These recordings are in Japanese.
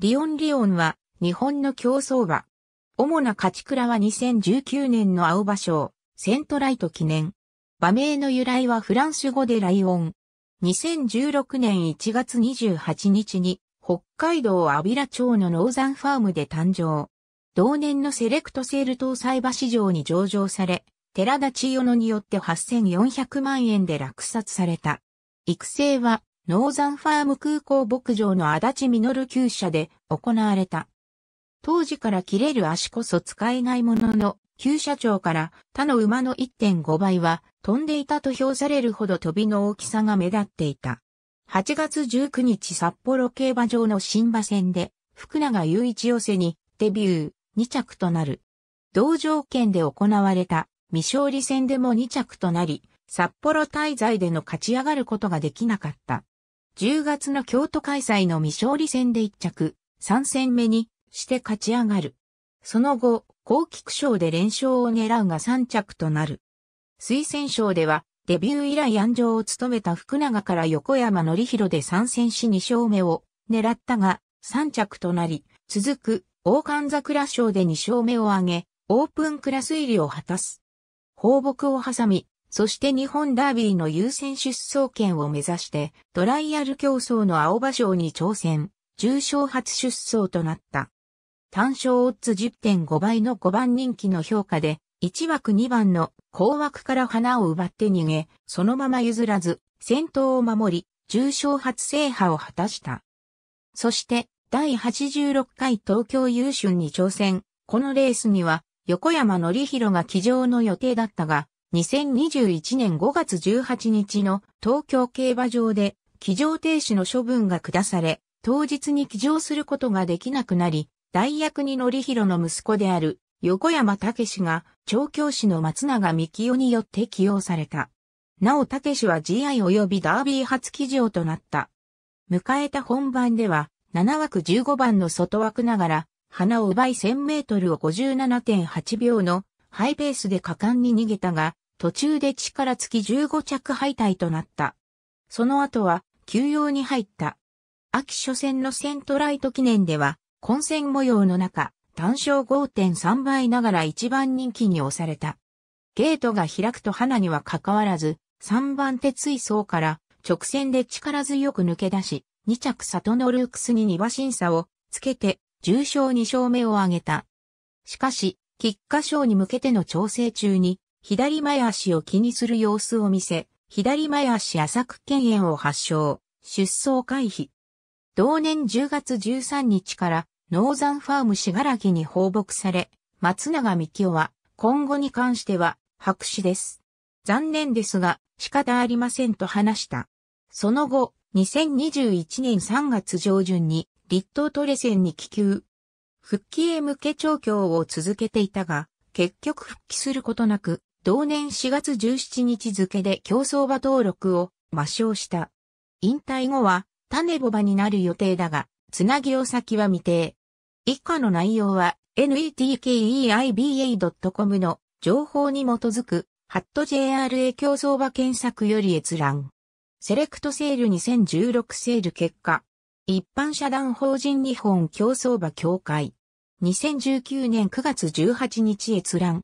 リオンリオンは日本の競争馬。主な勝ち倉は2019年の青馬賞、セントライト記念。馬名の由来はフランス語でライオン。2016年1月28日に北海道阿平町のノーザンファームで誕生。同年のセレクトセール搭載馬市場に上場され、寺田千代野によって8400万円で落札された。育成はノーザンファーム空港牧場の足立実厩舎で行われた。当時から切れる足こそ使えないものの、旧社長から他の馬の1.5倍は飛んでいたと評されるほど飛びの大きさが目立っていた。8月19日札幌競馬場の新馬戦で福永雄一寄せにデビュー2着となる。同条件で行われた未勝利戦でも2着となり、札幌滞在での勝ち上がることができなかった。10月の京都開催の未勝利戦で1着、3戦目にして勝ち上がる。その後、高菊賞で連勝を狙うが3着となる。推薦賞では、デビュー以来安城を務めた福永から横山則弘で参戦し2勝目を狙ったが3着となり、続く王冠桜賞で2勝目を挙げ、オープンクラス入りを果たす。放牧を挟み、そして日本ダービーの優先出走権を目指して、トライアル競争の青葉賞に挑戦、重賞初出走となった。単勝オッズ10.5倍の5番人気の評価で、1枠2番の後枠から花を奪って逃げ、そのまま譲らず、先頭を守り、重賞初制覇を果たした。そして、第86回東京優春に挑戦。このレースには、横山則弘が騎乗の予定だったが、2021年5月18日の東京競馬場で騎乗停止の処分が下され、当日に騎乗することができなくなり、代役にり広の息子である横山武が調教師の松永幹夫によって起用された。なお武は GI 及びダービー初騎乗となった。迎えた本番では7枠15番の外枠ながら花を奪い1000メートルを57.8秒のハイペースで果敢に逃げたが、途中で力尽き15着敗退となった。その後は休養に入った。秋初戦のセントライト記念では、混戦模様の中、単勝5.3倍ながら一番人気に押された。ゲートが開くと花には関わらず、3番手追走から直線で力強く抜け出し、2着里のルークスに2馬審査をつけて、重賞2勝目を挙げた。しかし、菊花賞に向けての調整中に、左前足を気にする様子を見せ、左前足浅く腱炎を発症、出走回避。同年10月13日からノーザンファームしがらきに放牧され、松永美夫は今後に関しては白紙です。残念ですが仕方ありませんと話した。その後、2021年3月上旬に立東トレセンに帰球。復帰へ向け調教を続けていたが、結局復帰することなく、同年4月17日付で競走馬登録を抹消した。引退後は、種ボバになる予定だが、つなぎを先は未定。以下の内容は、netkeiba.com の情報に基づく、ハット JRA 競走馬検索より閲覧。セレクトセール2016セール結果。一般社団法人日本競走馬協会。2019年9月18日閲覧。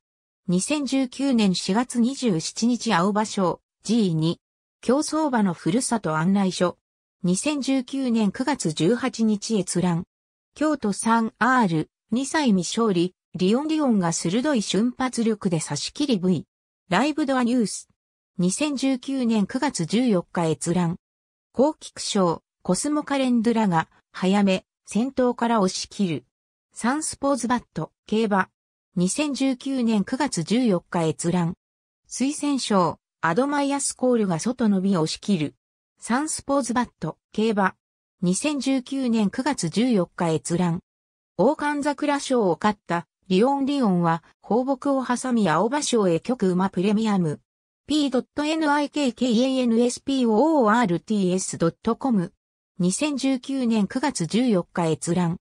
2019年4月27日青葉賞 G2 競争馬のふるさと案内所2019年9月18日閲覧京都 3R2 歳未勝利リオンリオンが鋭い瞬発力で差し切り V ライブドアニュース2019年9月14日閲覧高菊賞コスモカレンドラが早め先頭から押し切るサンスポーズバット競馬2019年9月14日閲覧。推薦賞、アドマイアスコールが外の美を押し切る。サンスポーズバット、競馬。2019年9月14日閲覧。王冠桜賞を勝った、リオンリオンは、放牧を挟み青葉賞へ曲馬プレミアム。p.nikkanspoorts.com。2019年9月14日閲覧。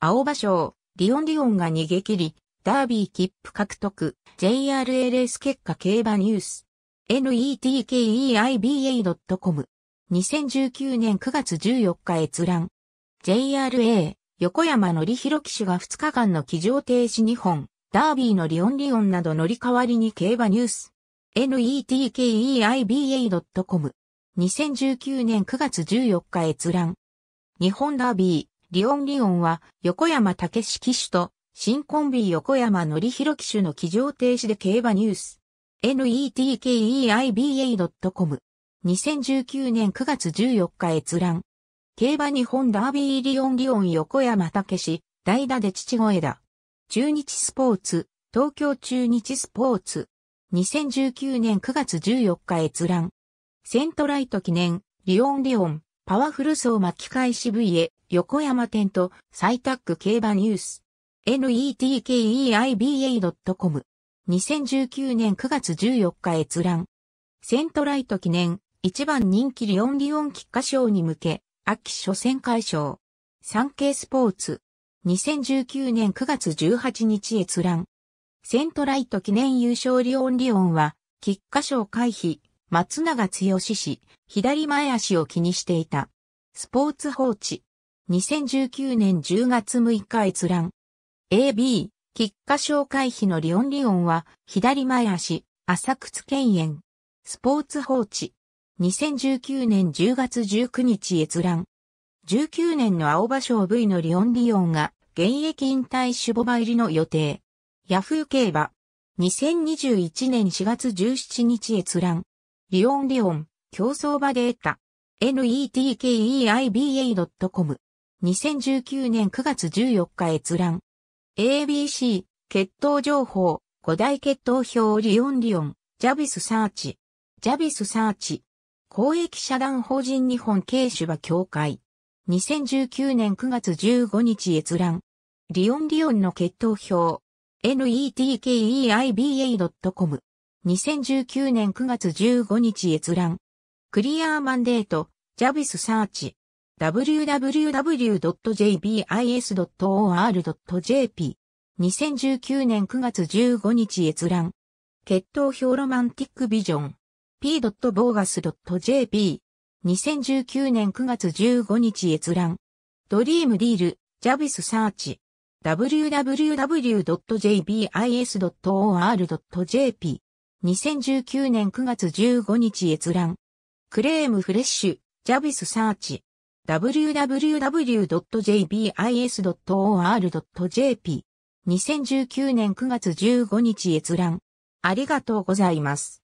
青葉賞、リオンリオンが逃げ切り、ダービー切符獲得、JRLS 結果競馬ニュース、netkeiba.com、2019年9月14日閲覧、JRA、横山のりひろ騎手が2日間の騎乗停止2本、ダービーのリオンリオンなど乗り代わりに競馬ニュース、netkeiba.com、2019年9月14日閲覧、日本ダービー、リオンリオンは横山武史騎手と新コンビ横山ひろ騎手の騎乗停止で競馬ニュース。netkeiba.com 2019年9月14日閲覧。競馬日本ダービーリオンリオン横山武史、代打で父声だ。中日スポーツ、東京中日スポーツ。2019年9月14日閲覧。セントライト記念、リオンリオン、パワフル層巻き返し v へ、横山店と、サイタック競馬ニュース。netkeiba.com。2019年9月14日閲覧。セントライト記念、一番人気リオンリオン菊花賞に向け、秋初戦解消。産経スポーツ。2019年9月18日閲覧。セントライト記念優勝リオンリオンは、菊花賞回避、松永剛氏、左前足を気にしていた。スポーツ報知。2019年10月6日閲覧。AB、喫下症回避のリオンリオンは、左前足、浅靴県園。スポーツ放置。2019年10月19日閲覧。19年の青葉賞 V のリオンリオンが、現役引退守護場入りの予定。ヤフー競馬。2021年4月17日閲覧。リオンリオン、競争場データ。netkeiba.com。2019年9月14日閲覧。ABC、血統情報、五大血統表リオンリオン、ジャビスサーチ。ジャビスサーチ。公益社団法人日本軽手場協会。2019年9月15日閲覧。リオンリオンの血統表。netkeiba.com。2019年9月15日閲覧。クリアーマンデート、ジャビスサーチ。www.jbis.or.jp。2019年9月15日閲覧。血統表ロマンティックビジョン。p.bogas.jp。2019年9月15日閲覧。ドリームディール、ジャビスサーチ。www.jbis.or.jp。2019年9月15日閲覧。クレームフレッシュ、ジャビスサーチ。www.jbis.or.jp2019 年9月15日閲覧。ありがとうございます。